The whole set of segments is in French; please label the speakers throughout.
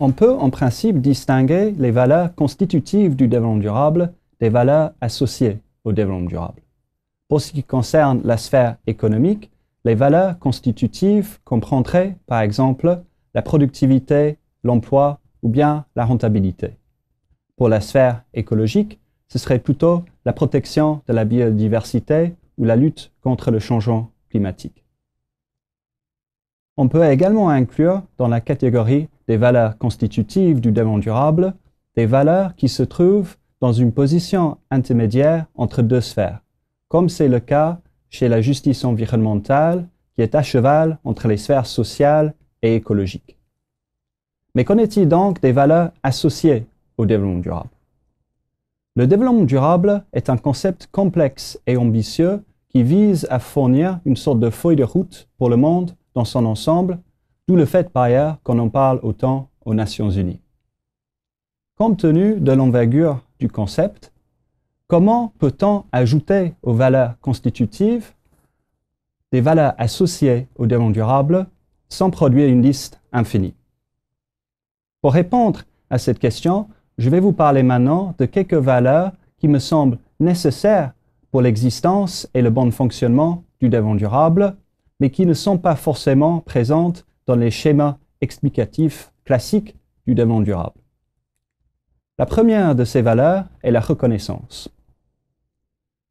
Speaker 1: on peut en principe distinguer les valeurs constitutives du développement durable des valeurs associées au développement durable. Pour ce qui concerne la sphère économique, les valeurs constitutives comprendraient par exemple la productivité, l'emploi ou bien la rentabilité. Pour la sphère écologique, ce serait plutôt la protection de la biodiversité ou la lutte contre le changement climatique. On peut également inclure dans la catégorie des valeurs constitutives du développement durable, des valeurs qui se trouvent dans une position intermédiaire entre deux sphères, comme c'est le cas chez la justice environnementale qui est à cheval entre les sphères sociales et écologiques. Mais qu'en est-il donc des valeurs associées au développement durable Le développement durable est un concept complexe et ambitieux qui vise à fournir une sorte de feuille de route pour le monde dans son ensemble D'où le fait par ailleurs qu'on en parle autant aux Nations Unies. Compte tenu de l'envergure du concept, comment peut-on ajouter aux valeurs constitutives des valeurs associées au développement durable sans produire une liste infinie Pour répondre à cette question, je vais vous parler maintenant de quelques valeurs qui me semblent nécessaires pour l'existence et le bon fonctionnement du développement durable, mais qui ne sont pas forcément présentes dans les schémas explicatifs classiques du développement durable. La première de ces valeurs est la reconnaissance.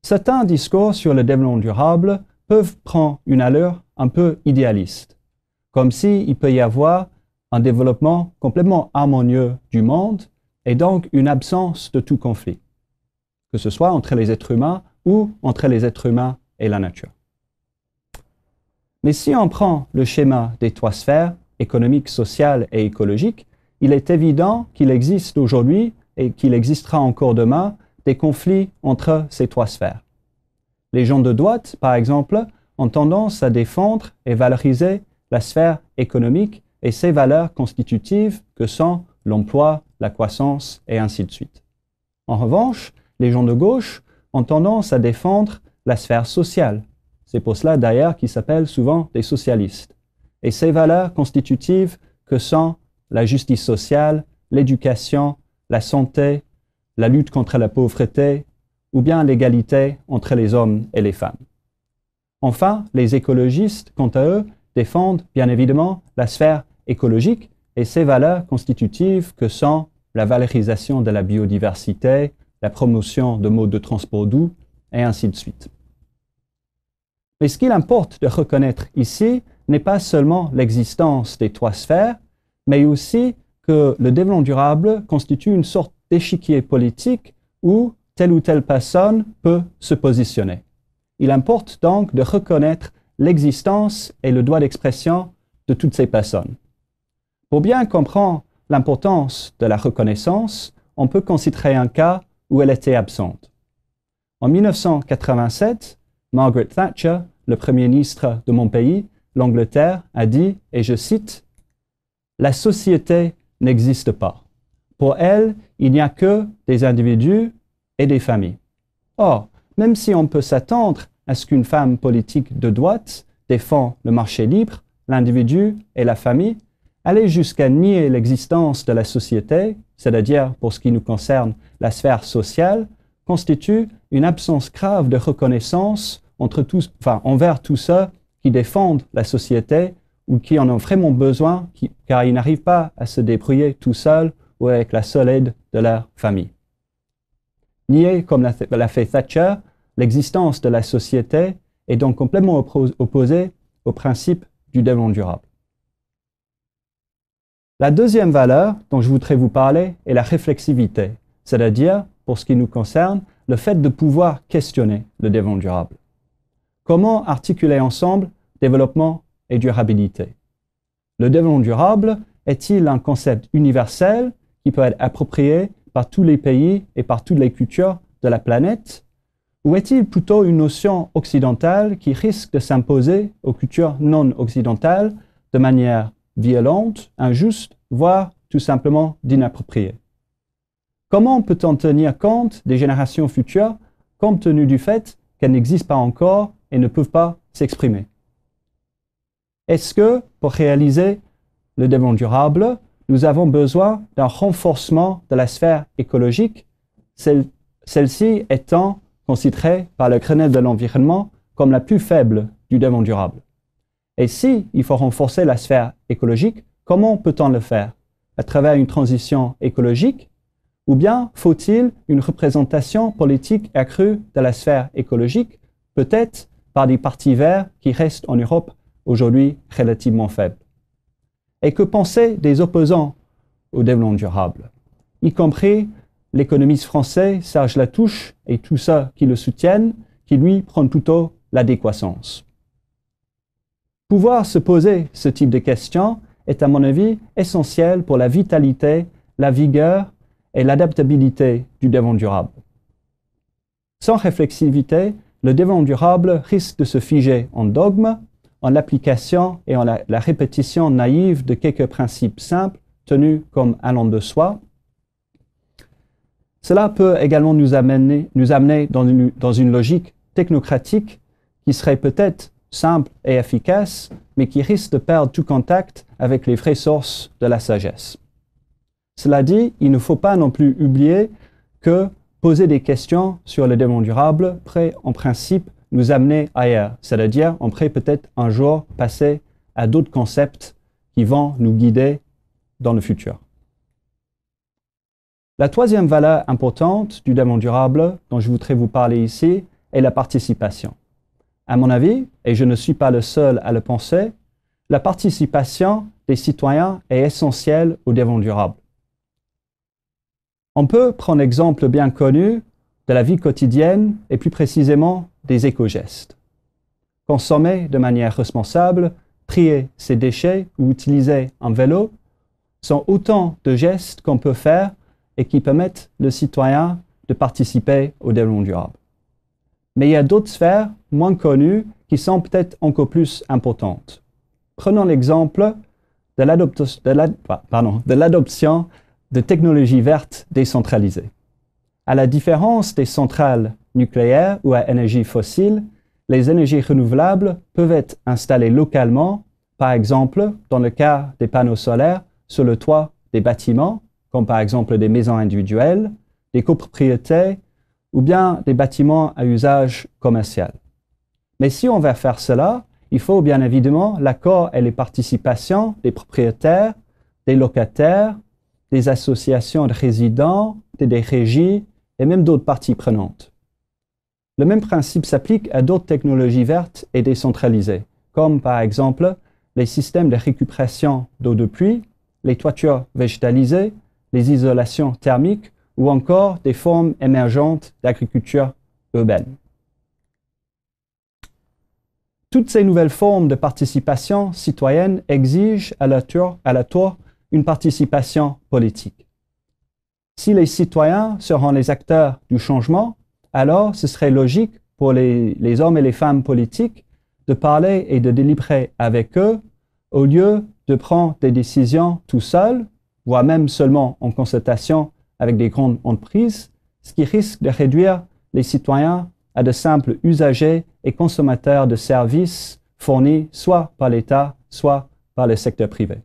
Speaker 1: Certains discours sur le développement durable peuvent prendre une allure un peu idéaliste, comme s'il peut y avoir un développement complètement harmonieux du monde et donc une absence de tout conflit, que ce soit entre les êtres humains ou entre les êtres humains et la nature. Mais si on prend le schéma des trois sphères, économique, sociale et écologique, il est évident qu'il existe aujourd'hui et qu'il existera encore demain des conflits entre ces trois sphères. Les gens de droite, par exemple, ont tendance à défendre et valoriser la sphère économique et ses valeurs constitutives que sont l'emploi, la croissance et ainsi de suite. En revanche, les gens de gauche ont tendance à défendre la sphère sociale c'est pour cela d'ailleurs qu'ils s'appellent souvent des socialistes. Et ces valeurs constitutives que sont la justice sociale, l'éducation, la santé, la lutte contre la pauvreté, ou bien l'égalité entre les hommes et les femmes. Enfin, les écologistes, quant à eux, défendent bien évidemment la sphère écologique et ces valeurs constitutives que sont la valorisation de la biodiversité, la promotion de modes de transport doux, et ainsi de suite. Mais ce qu'il importe de reconnaître ici n'est pas seulement l'existence des trois sphères, mais aussi que le développement durable constitue une sorte d'échiquier politique où telle ou telle personne peut se positionner. Il importe donc de reconnaître l'existence et le droit d'expression de toutes ces personnes. Pour bien comprendre l'importance de la reconnaissance, on peut considérer un cas où elle était absente. En 1987, Margaret Thatcher, le Premier ministre de mon pays, l'Angleterre, a dit, et je cite, La société n'existe pas. Pour elle, il n'y a que des individus et des familles. Or, même si on peut s'attendre à ce qu'une femme politique de droite défend le marché libre, l'individu et la famille, aller jusqu'à nier l'existence de la société, c'est-à-dire pour ce qui nous concerne la sphère sociale, constitue une absence grave de reconnaissance entre tous, envers tous ceux qui défendent la société ou qui en ont vraiment besoin, car ils n'arrivent pas à se débrouiller tout seuls ou avec la seule aide de leur famille. Nier, comme l'a fait Thatcher, l'existence de la société est donc complètement opposée au principe du développement durable. La deuxième valeur dont je voudrais vous parler est la réflexivité, c'est-à-dire pour ce qui nous concerne, le fait de pouvoir questionner le développement durable. Comment articuler ensemble développement et durabilité Le développement durable est-il un concept universel qui peut être approprié par tous les pays et par toutes les cultures de la planète Ou est-il plutôt une notion occidentale qui risque de s'imposer aux cultures non occidentales de manière violente, injuste, voire tout simplement inappropriée Comment peut-on tenir compte des générations futures compte tenu du fait qu'elles n'existent pas encore et ne peuvent pas s'exprimer Est-ce que, pour réaliser le développement durable, nous avons besoin d'un renforcement de la sphère écologique, celle-ci étant considérée par le Grenelle de l'environnement comme la plus faible du développement durable Et si il faut renforcer la sphère écologique, comment peut-on le faire À travers une transition écologique ou bien faut-il une représentation politique accrue de la sphère écologique, peut-être par des partis verts qui restent en Europe aujourd'hui relativement faibles Et que penser des opposants au développement durable, y compris l'économiste français Serge Latouche et tous ceux qui le soutiennent, qui lui prennent plutôt la Pouvoir se poser ce type de questions est à mon avis essentiel pour la vitalité, la vigueur et l'adaptabilité du devant durable. Sans réflexivité, le devant durable risque de se figer en dogme, en l'application et en la, répétition naïve de quelques principes simples tenus comme allant de soi. Cela peut également nous amener, nous amener dans, dans une logique technocratique qui serait peut-être simple et efficace, mais qui risque de perdre tout contact avec les vraies sources de la sagesse. Cela dit, il ne faut pas non plus oublier que poser des questions sur le développement durable pourrait en principe nous amener ailleurs. C'est-à-dire, on pourrait peut-être un jour passer à d'autres concepts qui vont nous guider dans le futur. La troisième valeur importante du développement durable dont je voudrais vous parler ici est la participation. À mon avis, et je ne suis pas le seul à le penser, la participation des citoyens est essentielle au développement durable. On peut prendre l'exemple bien connu de la vie quotidienne et plus précisément des éco-gestes. Consommer de manière responsable, trier ses déchets ou utiliser un vélo sont autant de gestes qu'on peut faire et qui permettent le citoyen de participer au développement durable. Mais il y a d'autres sphères moins connues qui sont peut-être encore plus importantes. Prenons l'exemple de l'adoption de technologies vertes décentralisées. À la différence des centrales nucléaires ou à énergie fossile, les énergies renouvelables peuvent être installées localement, par exemple dans le cas des panneaux solaires sur le toit des bâtiments, comme par exemple des maisons individuelles, des copropriétés ou bien des bâtiments à usage commercial. Mais si on veut faire cela, il faut bien évidemment l'accord et les participations des propriétaires, des locataires des associations de résidents, des régies et même d'autres parties prenantes. Le même principe s'applique à d'autres technologies vertes et décentralisées, comme par exemple les systèmes de récupération d'eau de pluie, les toitures végétalisées, les isolations thermiques ou encore des formes émergentes d'agriculture urbaine. Toutes ces nouvelles formes de participation citoyenne exigent à la tour, à la une participation politique. Si les citoyens seront les acteurs du changement, alors ce serait logique pour les, hommes et les femmes politiques de parler et de délibérer avec eux au lieu de prendre des décisions tout seuls, voire même seulement en consultation avec des grandes entreprises, ce qui risque de réduire les citoyens à de simples usagers et consommateurs de services fournis soit par l'État, soit par le secteur privé.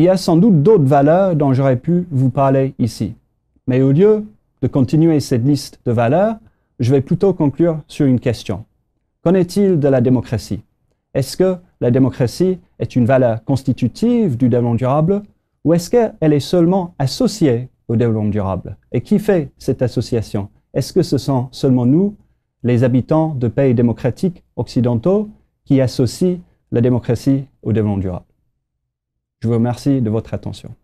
Speaker 1: Il y a sans doute d'autres valeurs dont j'aurais pu vous parler ici. Mais au lieu de continuer cette liste de valeurs, je vais plutôt conclure sur une question. Qu'en est-il de la démocratie Est-ce que la démocratie est une valeur constitutive du développement durable ou est-ce qu'elle est seulement associée au développement durable Et qui fait cette association Est-ce que ce sont seulement nous, les habitants de pays démocratiques occidentaux, qui associent la démocratie au développement durable je vous remercie de votre attention.